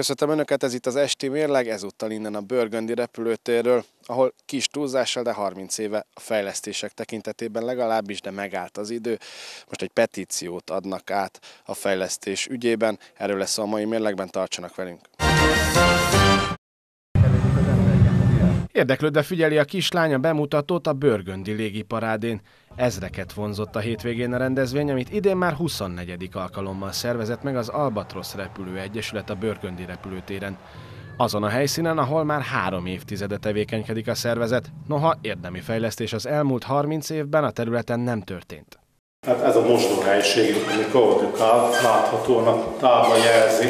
Köszönöm Önöket, ez itt az Esti Mérleg, ezúttal innen a Börgöndi repülőtérről, ahol kis túlzással, de 30 éve a fejlesztések tekintetében legalábbis, de megállt az idő. Most egy petíciót adnak át a fejlesztés ügyében, erről lesz a mai mérlegben, tartsanak velünk! Érdeklődve figyeli a kislánya bemutatót a Börgöndi légiparádén. Ezreket vonzott a hétvégén a rendezvény, amit idén már 24. alkalommal szervezett meg az Albatrosz Repülő Egyesület a Börgöndi repülőtéren. Azon a helyszínen, ahol már három évtizede tevékenykedik a szervezet, noha érdemi fejlesztés az elmúlt 30 évben a területen nem történt. Hát ez a mosdóhelyiség, ami koldukál, láthatóan a távol jelzi,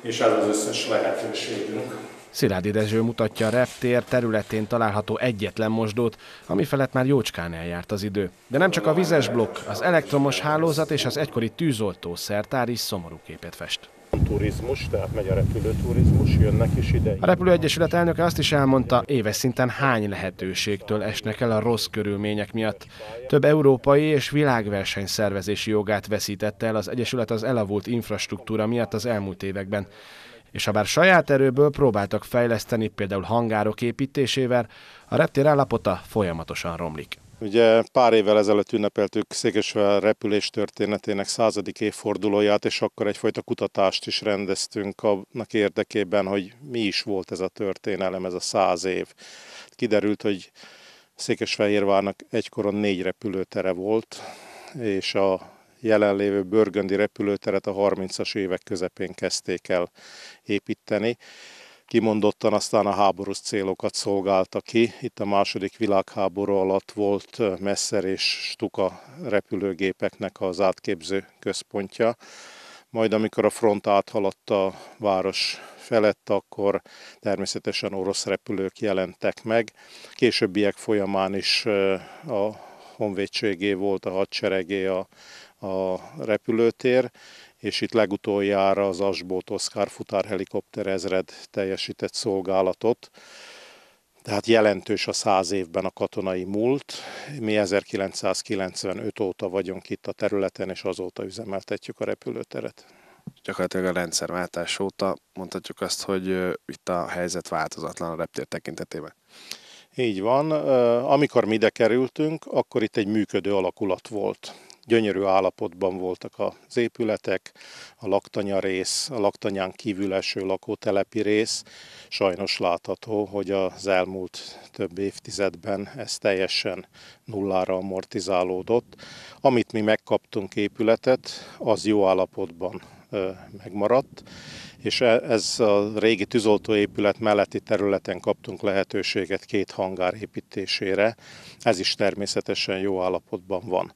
és ez az összes lehetőségünk. Sziládi Dezső mutatja a reptér területén található egyetlen mosdót, ami felett már jócskán eljárt az idő. De nem csak a vizes blokk, az elektromos hálózat és az egykori tűzoltó szertár is szomorú képet fest turizmus, tehát megy a repülőturizmus, jönnek is ide. A repülőegyesület elnöke azt is elmondta, éves szinten hány lehetőségtől esnek el a rossz körülmények miatt. Több európai és világverseny szervezési jogát veszítette el az Egyesület az elavult infrastruktúra miatt az elmúlt években és ha bár saját erőből próbáltak fejleszteni például hangárok építésével, a reptér állapota folyamatosan romlik. Ugye pár évvel ezelőtt ünnepeltük Székesvel repülés történetének századik évfordulóját, és akkor egyfajta kutatást is rendeztünk annak érdekében, hogy mi is volt ez a történelem, ez a száz év. Kiderült, hogy Székesfehérvárnak egykoron négy repülőtere volt, és a jelenlévő bőrgöndi repülőteret a 30-as évek közepén kezdték el építeni. Kimondottan aztán a háborús célokat szolgálta ki. Itt a második világháború alatt volt Messer és Stuka repülőgépeknek az átképző központja. Majd amikor a front áthaladt a város felett, akkor természetesen orosz repülők jelentek meg. Későbbiek folyamán is a honvédségé volt a hadseregé a a repülőtér, és itt legutoljára az Asbót Oszkár helikopter ezred teljesített szolgálatot. Tehát jelentős a száz évben a katonai múlt. Mi 1995 óta vagyunk itt a területen, és azóta üzemeltetjük a repülőteret. Gyakorlatilag a rendszerváltás óta mondhatjuk azt, hogy itt a helyzet változatlan a reptér tekintetében. Így van. Amikor mi ide kerültünk, akkor itt egy működő alakulat volt gyönyörű állapotban voltak az épületek, a laktanya rész, a laktanyán kívül eső lakótelepi rész. Sajnos látható, hogy az elmúlt több évtizedben ez teljesen nullára amortizálódott. Amit mi megkaptunk épületet, az jó állapotban megmaradt, és e, ez a régi tűzoltóépület melletti területen kaptunk lehetőséget két hangár építésére. Ez is természetesen jó állapotban van.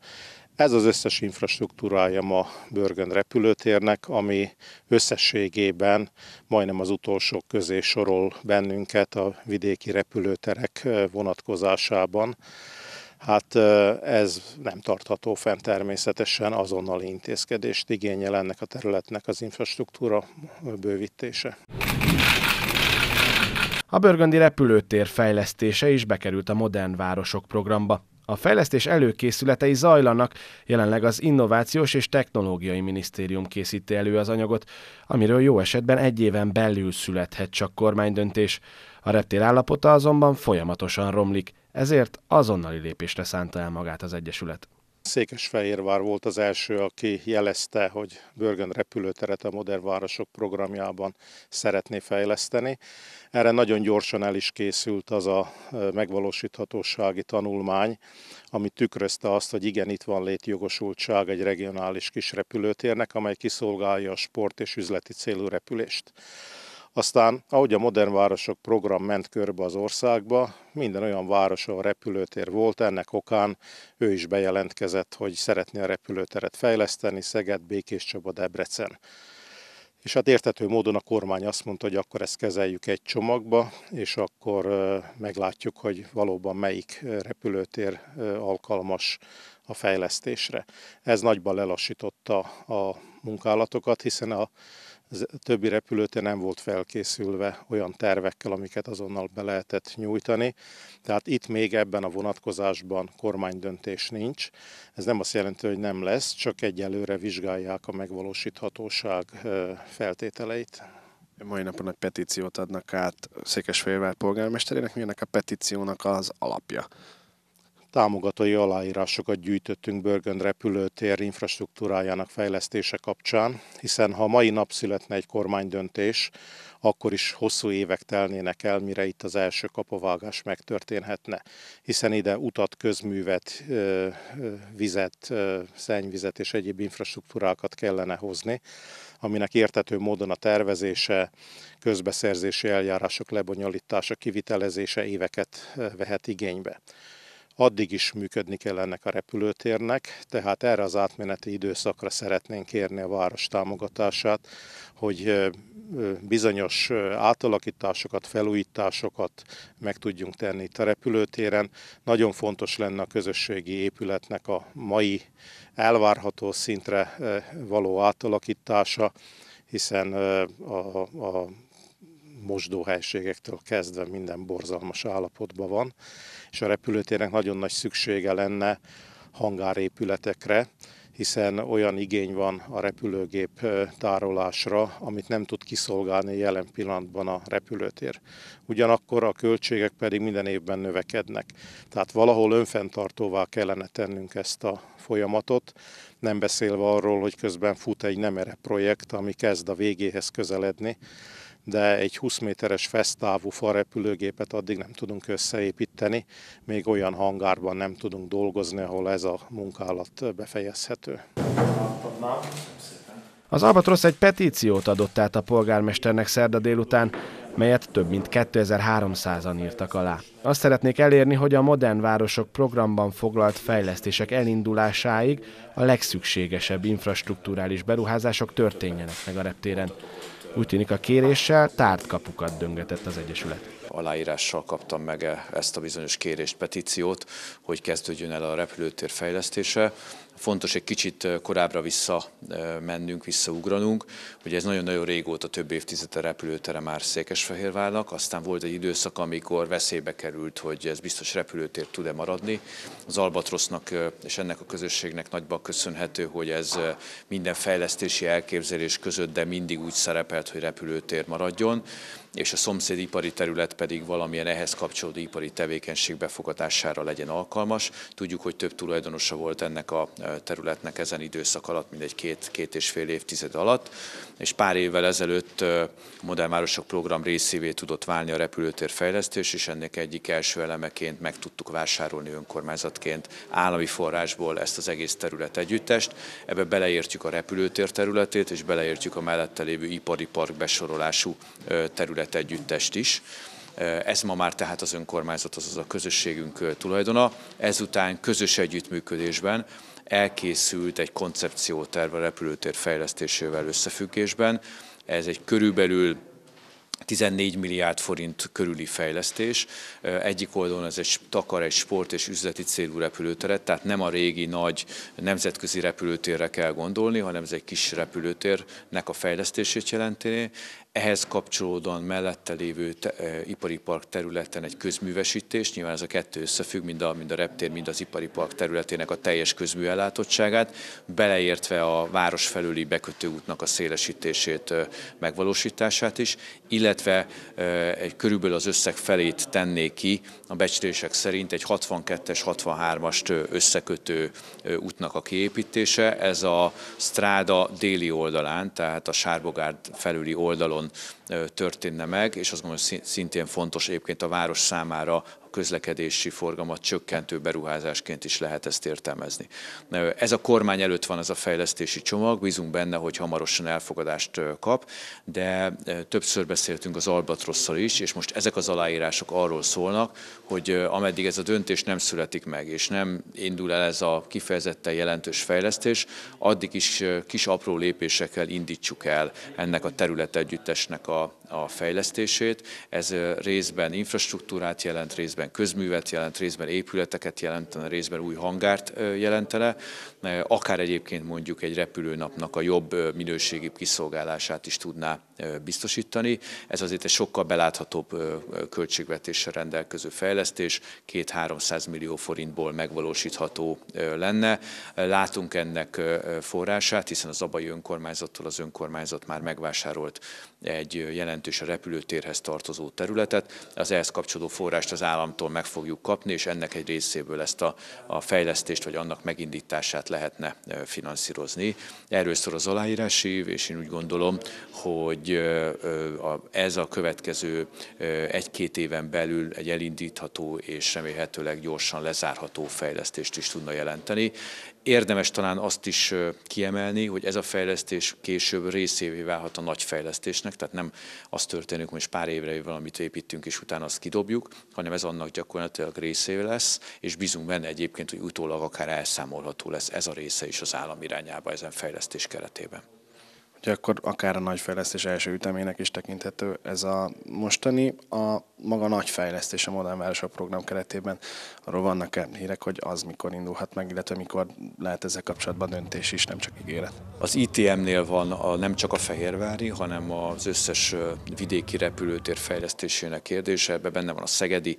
Ez az összes infrastruktúrája ma Börgön repülőtérnek, ami összességében majdnem az utolsók közé sorol bennünket a vidéki repülőterek vonatkozásában. Hát ez nem tartható fent természetesen, azonnali intézkedést igényel ennek a területnek az infrastruktúra bővítése. A Börgöndi repülőtér fejlesztése is bekerült a Modern Városok programba. A fejlesztés előkészületei zajlanak, jelenleg az Innovációs és Technológiai Minisztérium készíti elő az anyagot, amiről jó esetben egy éven belül születhet csak kormánydöntés. A reptér állapota azonban folyamatosan romlik, ezért azonnali lépésre szánta el magát az Egyesület. Székesfehérvár volt az első, aki jelezte, hogy Börgön repülőteret a Modern Városok programjában szeretné fejleszteni. Erre nagyon gyorsan el is készült az a megvalósíthatósági tanulmány, ami tükrözte azt, hogy igen, itt van létjogosultság egy regionális kis repülőtérnek, amely kiszolgálja a sport és üzleti célú repülést. Aztán, ahogy a Modern Városok program ment körbe az országba, minden olyan város, ahol repülőtér volt, ennek okán ő is bejelentkezett, hogy szeretné a repülőteret fejleszteni, Szeged, Békés Csaba, Debrecen. És hát értető módon a kormány azt mondta, hogy akkor ezt kezeljük egy csomagba, és akkor meglátjuk, hogy valóban melyik repülőtér alkalmas a fejlesztésre. Ez nagyban lelassította a munkálatokat, hiszen a többi repülőtér nem volt felkészülve olyan tervekkel, amiket azonnal be lehetett nyújtani. Tehát itt még ebben a vonatkozásban kormánydöntés nincs. Ez nem azt jelenti, hogy nem lesz, csak egyelőre vizsgálják a megvalósíthatóság feltételeit. Mai napon egy petíciót adnak át Székesfehérvár polgármesterének, mi ennek a petíciónak az alapja? Támogatói aláírásokat gyűjtöttünk Börgön repülőtér infrastruktúrájának fejlesztése kapcsán, hiszen ha mai nap születne egy kormánydöntés, akkor is hosszú évek telnének el, mire itt az első kapavágás megtörténhetne, hiszen ide utat, közművet, vizet, szennyvizet és egyéb infrastruktúrákat kellene hozni, aminek értető módon a tervezése, közbeszerzési eljárások lebonyolítása, kivitelezése éveket vehet igénybe addig is működni kell ennek a repülőtérnek, tehát erre az átmeneti időszakra szeretnénk kérni a város támogatását, hogy bizonyos átalakításokat, felújításokat meg tudjunk tenni itt a repülőtéren. Nagyon fontos lenne a közösségi épületnek a mai elvárható szintre való átalakítása, hiszen a, a mosdóhelységektől kezdve minden borzalmas állapotban van, és a repülőtérnek nagyon nagy szüksége lenne hangárépületekre, hiszen olyan igény van a repülőgép tárolásra, amit nem tud kiszolgálni jelen pillanatban a repülőtér. Ugyanakkor a költségek pedig minden évben növekednek. Tehát valahol önfenntartóvá kellene tennünk ezt a folyamatot, nem beszélve arról, hogy közben fut egy nemere projekt, ami kezd a végéhez közeledni, de egy 20 méteres fesztávú farepülőgépet addig nem tudunk összeépíteni, még olyan hangárban nem tudunk dolgozni, ahol ez a munkálat befejezhető. Az Albatrosz egy petíciót adott át a polgármesternek szerda délután, melyet több mint 2300-an írtak alá. Azt szeretnék elérni, hogy a modern városok programban foglalt fejlesztések elindulásáig a legszükségesebb infrastruktúrális beruházások történjenek meg a reptéren. Úgy tűnik a kéréssel tárt kapukat döngetett az Egyesület aláírással kaptam meg e- ezt a bizonyos kérést, petíciót, hogy kezdődjön el a repülőtér fejlesztése fontos egy kicsit korábbra vissza mennünk, visszaugranunk. Ugye ez nagyon-nagyon régóta, több a repülőtere már Székesfehérvárnak, aztán volt egy időszak, amikor veszélybe került, hogy ez biztos repülőtér tud-e maradni. Az Albatrosznak és ennek a közösségnek nagyban köszönhető, hogy ez minden fejlesztési elképzelés között, de mindig úgy szerepelt, hogy repülőtér maradjon és a szomszéd ipari terület pedig valamilyen ehhez kapcsolódó ipari tevékenység befogatására legyen alkalmas. Tudjuk, hogy több tulajdonosa volt ennek a területnek ezen időszak alatt, mindegy két, két és fél évtized alatt, és pár évvel ezelőtt a Modellvárosok program részévé tudott válni a repülőtér fejlesztés, és ennek egyik első elemeként meg tudtuk vásárolni önkormányzatként állami forrásból ezt az egész terület együttest. Ebbe beleértjük a repülőtér területét, és beleértjük a mellette lévő ipari park besorolású terület együttest is. Ez ma már tehát az önkormányzat, azaz a közösségünk tulajdona. Ezután közös együttműködésben elkészült egy koncepcióterv a repülőtér fejlesztésével összefüggésben. Ez egy körülbelül 14 milliárd forint körüli fejlesztés. Egyik oldalon ez egy takar, egy sport és üzleti célú repülőteret, tehát nem a régi nagy nemzetközi repülőtérre kell gondolni, hanem ez egy kis repülőtérnek a fejlesztését jelenti ehhez kapcsolódóan mellette lévő te, e, ipari park területen egy közművesítés, nyilván ez a kettő összefügg, mind a, mind a reptér, mind az ipari park területének a teljes közműellátottságát, beleértve a város felüli bekötőútnak a szélesítését, e, megvalósítását is, illetve e, egy körülbelül az összeg felét tenné ki a becslések szerint egy 62-es, 63-ast összekötő útnak a kiépítése. Ez a stráda déli oldalán, tehát a Sárbogárd felüli oldalon történne meg, és azt gondolom, hogy szintén fontos egyébként a város számára közlekedési forgalmat csökkentő beruházásként is lehet ezt értelmezni. Ez a kormány előtt van ez a fejlesztési csomag, bízunk benne, hogy hamarosan elfogadást kap, de többször beszéltünk az Albatrosszal is, és most ezek az aláírások arról szólnak, hogy ameddig ez a döntés nem születik meg, és nem indul el ez a kifejezetten jelentős fejlesztés, addig is kis apró lépésekkel indítsuk el ennek a területegyüttesnek a a fejlesztését. Ez részben infrastruktúrát jelent, részben közművet jelent, részben épületeket jelentene, részben új hangárt jelentene, akár egyébként mondjuk egy repülőnapnak a jobb minőségi kiszolgálását is tudná biztosítani. Ez azért egy sokkal beláthatóbb költségvetéssel rendelkező fejlesztés, 2-300 millió forintból megvalósítható lenne. Látunk ennek forrását, hiszen az abai önkormányzattól az önkormányzat már megvásárolt egy jelentős a repülőtérhez tartozó területet. Az ehhez kapcsolódó forrást az államtól meg fogjuk kapni, és ennek egy részéből ezt a, a fejlesztést vagy annak megindítását lehetne finanszírozni. Erről szól az aláírási év, és én úgy gondolom, hogy ez a következő egy-két éven belül egy elindítható és remélhetőleg gyorsan lezárható fejlesztést is tudna jelenteni. Érdemes talán azt is kiemelni, hogy ez a fejlesztés később részévé válhat a nagy fejlesztésnek, tehát nem az történik, hogy most pár évre valamit építünk, és utána azt kidobjuk, hanem ez annak gyakorlatilag részévé lesz, és bízunk benne egyébként, hogy utólag akár elszámolható lesz ez a része is az állam irányába ezen fejlesztés keretében. Ugye akkor akár a nagy fejlesztés első ütemének is tekinthető ez a mostani. A maga nagy fejlesztés a Modern Városok program keretében, arról vannak -e hírek, hogy az mikor indulhat meg, illetve mikor lehet ezzel kapcsolatban döntés is, nem csak ígéret? Az ITM-nél van a, nem csak a Fehérvári, hanem az összes vidéki repülőtér fejlesztésének kérdése, ebben benne van a Szegedi,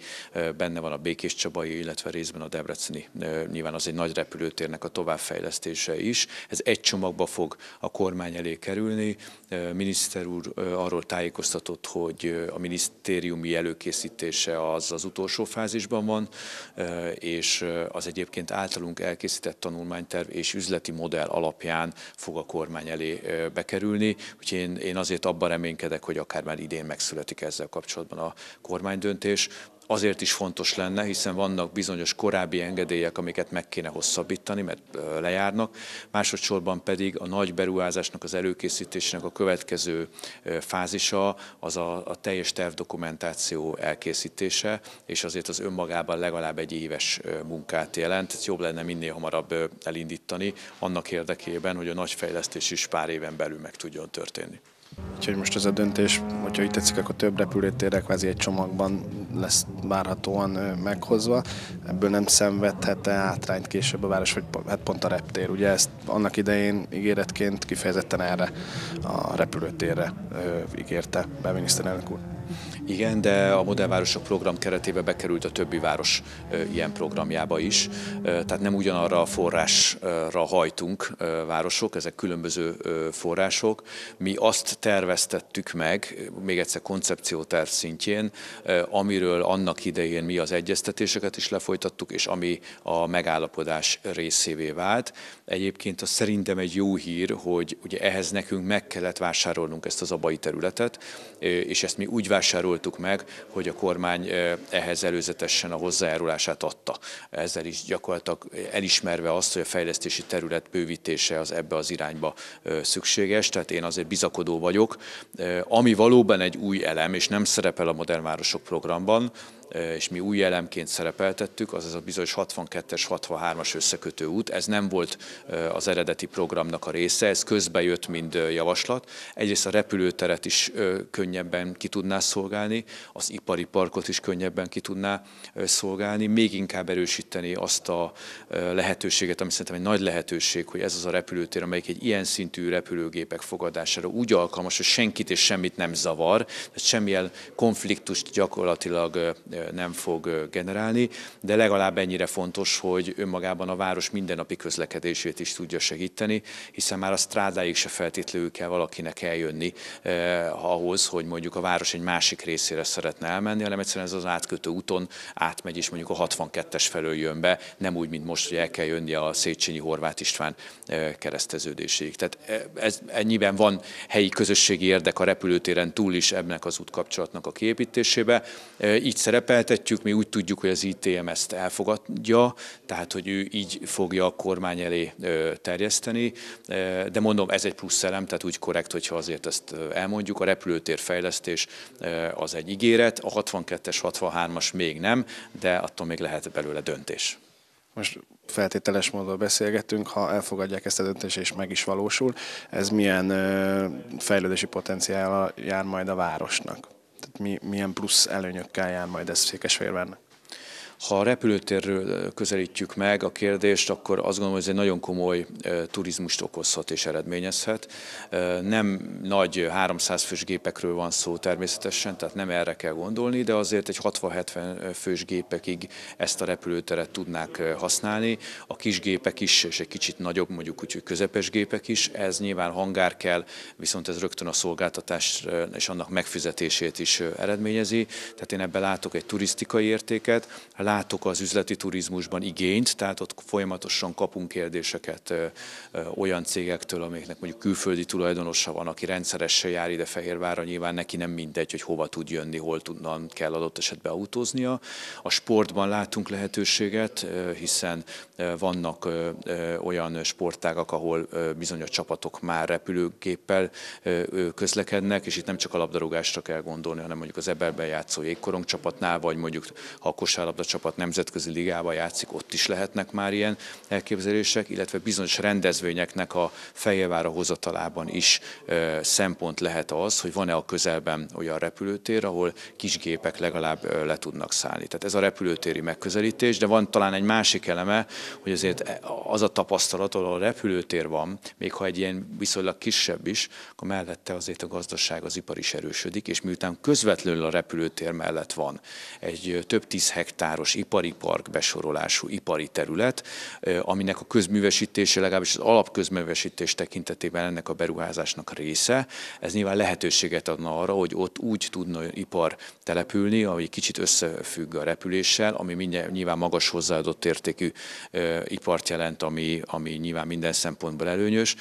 benne van a Békés Csabai, illetve részben a Debreceni. Nyilván az egy nagy repülőtérnek a továbbfejlesztése is. Ez egy csomagba fog a kormány elé kerülni. Miniszter úr arról tájékoztatott, hogy a minisztériumi elő előkészítése az az utolsó fázisban van, és az egyébként általunk elkészített tanulmányterv és üzleti modell alapján fog a kormány elé bekerülni. Úgyhogy én, én azért abban reménykedek, hogy akár már idén megszületik ezzel kapcsolatban a kormánydöntés azért is fontos lenne, hiszen vannak bizonyos korábbi engedélyek, amiket meg kéne hosszabbítani, mert lejárnak, másodszorban pedig a nagy beruházásnak, az előkészítésnek a következő fázisa az a, a teljes tervdokumentáció elkészítése, és azért az önmagában legalább egy éves munkát jelent, Ez jobb lenne minél hamarabb elindítani, annak érdekében, hogy a nagy fejlesztés is pár éven belül meg tudjon történni. Úgyhogy most ez a döntés, hogyha itt tetszik, akkor több repülőtérre kvázi egy csomagban lesz várhatóan meghozva. Ebből nem szenvedhet-e átrányt később a város, vagy hát pont a reptér. Ugye ezt annak idején ígéretként kifejezetten erre a repülőtérre ígérte be miniszterelnök úr. Igen, de a Modern Városok program keretébe bekerült a többi város ilyen programjába is. Tehát nem ugyanarra a forrásra hajtunk városok, ezek különböző források. Mi azt terveztettük meg, még egyszer koncepcióterv szintjén, amiről annak idején mi az egyeztetéseket is lefolytattuk, és ami a megállapodás részévé vált. Egyébként az szerintem egy jó hír, hogy ugye ehhez nekünk meg kellett vásárolnunk ezt az abai területet, és ezt mi úgy vásároltuk, állapoltuk meg, hogy a kormány ehhez előzetesen a hozzájárulását adta. Ezzel is gyakorlatilag elismerve azt, hogy a fejlesztési terület bővítése az ebbe az irányba szükséges, tehát én azért bizakodó vagyok. Ami valóban egy új elem, és nem szerepel a Modern Városok programban, és mi új elemként szerepeltettük, az a bizonyos 62-es, 63-as összekötő út. Ez nem volt az eredeti programnak a része, ez közbe jött, mint javaslat. Egyrészt a repülőteret is könnyebben ki tudná szolgálni, az ipari parkot is könnyebben ki tudná szolgálni, még inkább erősíteni azt a lehetőséget, ami szerintem egy nagy lehetőség, hogy ez az a repülőtér, amelyik egy ilyen szintű repülőgépek fogadására úgy alkalmas, hogy senkit és semmit nem zavar, tehát semmilyen konfliktust gyakorlatilag nem fog generálni, de legalább ennyire fontos, hogy önmagában a város mindennapi közlekedését is tudja segíteni, hiszen már a strádáig se feltétlenül kell valakinek eljönni eh, ahhoz, hogy mondjuk a város egy másik részére szeretne elmenni, hanem egyszerűen ez az átkötő úton átmegy, és mondjuk a 62-es felől jön be, nem úgy, mint most, hogy el kell jönni a Széchenyi Horváth István kereszteződéséig. Tehát ez, ennyiben van helyi közösségi érdek a repülőtéren túl is ebben az útkapcsolatnak a kiépítésébe. Így szerep ünnepeltetjük, mi úgy tudjuk, hogy az ITM ezt elfogadja, tehát hogy ő így fogja a kormány elé terjeszteni, de mondom, ez egy plusz elem, tehát úgy korrekt, hogyha azért ezt elmondjuk. A repülőtér fejlesztés az egy ígéret, a 62-es, 63-as még nem, de attól még lehet belőle döntés. Most feltételes módon beszélgetünk, ha elfogadják ezt a döntést és meg is valósul, ez milyen fejlődési potenciál jár majd a városnak? Tehát mi, milyen plusz előnyökkel jár majd ez Székesfehérvárnak? Ha a repülőtérről közelítjük meg a kérdést, akkor azt gondolom, hogy ez egy nagyon komoly turizmust okozhat és eredményezhet. Nem nagy 300 fős gépekről van szó természetesen, tehát nem erre kell gondolni, de azért egy 60-70 fős gépekig ezt a repülőteret tudnák használni. A kis gépek is, és egy kicsit nagyobb, mondjuk úgy, közepes gépek is, ez nyilván hangár kell, viszont ez rögtön a szolgáltatást és annak megfizetését is eredményezi. Tehát én ebben látok egy turisztikai értéket látok az üzleti turizmusban igényt, tehát ott folyamatosan kapunk kérdéseket olyan cégektől, amiknek mondjuk külföldi tulajdonosa van, aki rendszeresen jár ide Fehérvárra, nyilván neki nem mindegy, hogy hova tud jönni, hol tudnan kell adott esetben autóznia. A sportban látunk lehetőséget, hiszen vannak olyan sportágak, ahol bizonyos csapatok már repülőgéppel közlekednek, és itt nem csak a labdarúgásra kell gondolni, hanem mondjuk az ebelben játszó jégkorong csapatnál, vagy mondjuk ha a kosárlabda csapat nemzetközi ligába játszik, ott is lehetnek már ilyen elképzelések, illetve bizonyos rendezvényeknek a fejevára hozatalában is szempont lehet az, hogy van-e a közelben olyan repülőtér, ahol kisgépek legalább le tudnak szállni. Tehát ez a repülőtéri megközelítés, de van talán egy másik eleme, hogy azért e, az a tapasztalat, ahol a repülőtér van, még ha egy ilyen viszonylag kisebb is, akkor mellette azért a gazdaság, az ipar is erősödik, és miután közvetlenül a repülőtér mellett van egy több tíz hektáros hatalmas ipari park besorolású ipari terület, aminek a közművesítése, legalábbis az alapközművesítés tekintetében ennek a beruházásnak része. Ez nyilván lehetőséget adna arra, hogy ott úgy tudna ipar települni, ami kicsit összefügg a repüléssel, ami nyilván magas hozzáadott értékű ipart jelent, ami, ami nyilván minden szempontból előnyös,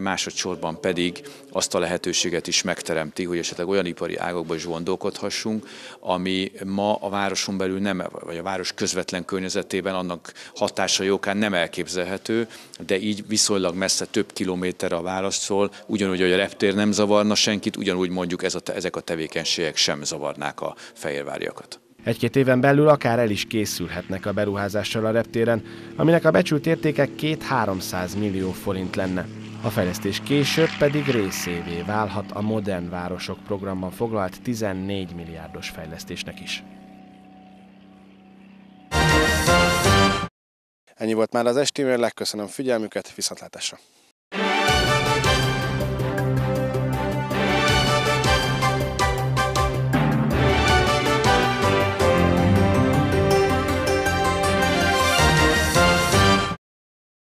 másodszorban pedig azt a lehetőséget is megteremti, hogy esetleg olyan ipari ágokba is gondolkodhassunk, ami ma a városon belül nem, vagy a város közvetlen környezetében annak hatása jókán nem elképzelhető, de így viszonylag messze több kilométer a választól, ugyanúgy, hogy a reptér nem zavarna senkit, ugyanúgy mondjuk ez a, ezek a tevékenységek sem zavarnák a fehérváriakat. Egy-két éven belül akár el is készülhetnek a beruházással a reptéren, aminek a becsült értéke 2-300 millió forint lenne. A fejlesztés később pedig részévé válhat a Modern Városok programban foglalt 14 milliárdos fejlesztésnek is. Ennyi volt már az estémért, legköszönöm figyelmüket, viszontlátásra!